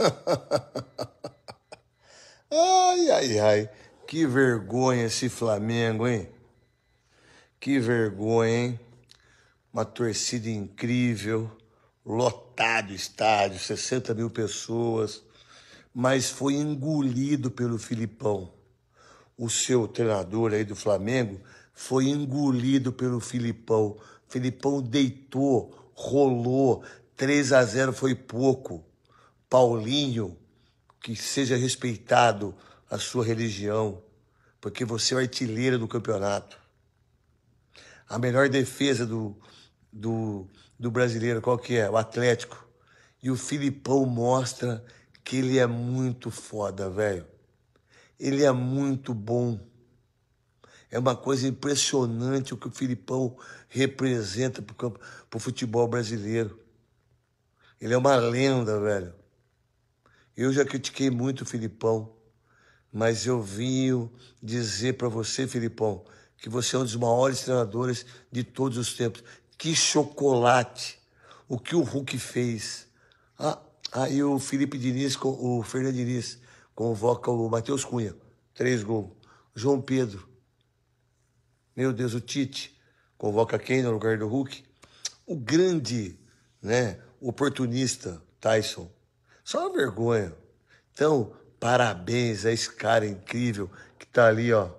ai, ai, ai. Que vergonha esse Flamengo, hein? Que vergonha, hein? Uma torcida incrível, lotado estádio, 60 mil pessoas, mas foi engolido pelo Filipão. O seu treinador aí do Flamengo foi engolido pelo Filipão. O Filipão deitou, rolou, 3 a 0 foi pouco. Paulinho, que seja respeitado a sua religião, porque você é o artilheiro do campeonato. A melhor defesa do, do, do brasileiro, qual que é? O Atlético. E o Filipão mostra que ele é muito foda, velho. Ele é muito bom. É uma coisa impressionante o que o Filipão representa para o futebol brasileiro. Ele é uma lenda, velho. Eu já critiquei muito o Filipão, mas eu vim dizer para você, Filipão, que você é um dos maiores treinadores de todos os tempos. Que chocolate! O que o Hulk fez. Ah, aí o Felipe Diniz, o Fernando Diniz, convoca o Matheus Cunha. Três gols. João Pedro. Meu Deus, o Tite convoca quem no lugar do Hulk? O grande, né, oportunista Tyson. Só uma vergonha. Então, parabéns a esse cara incrível que tá ali, ó.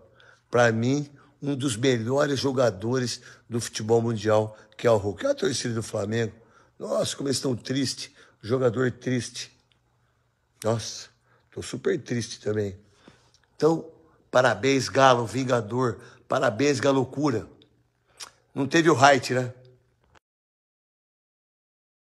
Para mim, um dos melhores jogadores do futebol mundial, que é o Hulk. Olha a torcida do Flamengo. Nossa, como eles estão tristes. Jogador triste. Nossa, tô super triste também. Então, parabéns, Galo, Vingador. Parabéns, Galocura. Não teve o Height, né?